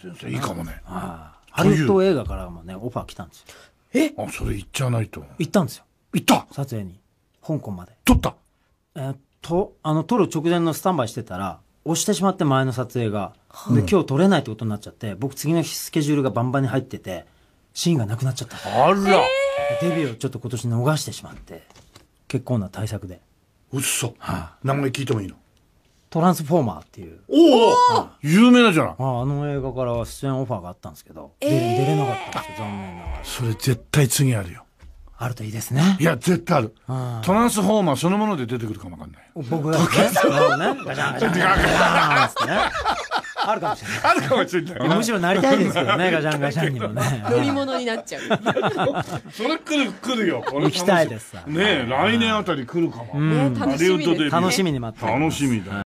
先生いいかもねハリウッド映画からもねオファー来たんですよえあそれ行っちゃないと行ったんですよ行った撮影に香港まで撮ったえー、とあの撮る直前のスタンバイしてたら押してしまって前の撮影が、うん、で今日撮れないってことになっちゃって僕次の日スケジュールがバンバンに入っててシーンがなくなっちゃったあら、デビューをちょっと今年逃してしまって結構な対策でうっそ、はあ、名前聞いてもいいのトランスフォーマーっていう。おお、有名なじゃん。あの映画から出演オファーがあったんですけど、えー、出れなかったんですよ、残念ながら。それ絶対次あるよ。あるといいですね。いや、絶対ある。トランスフォーマーそのもので出てくるかもわかんない。僕がね、ね、ガチャンガチャンガチャンってね。あるかもしれない。あるかもしれない。むしろなりたいですけどね、ガチャンガチャンにもね。乗り物になっちゃう。それ来る、来るよ。行きたいです。ね来年あたり来るかも。ね、楽しみ。楽しみに待って楽しみだ。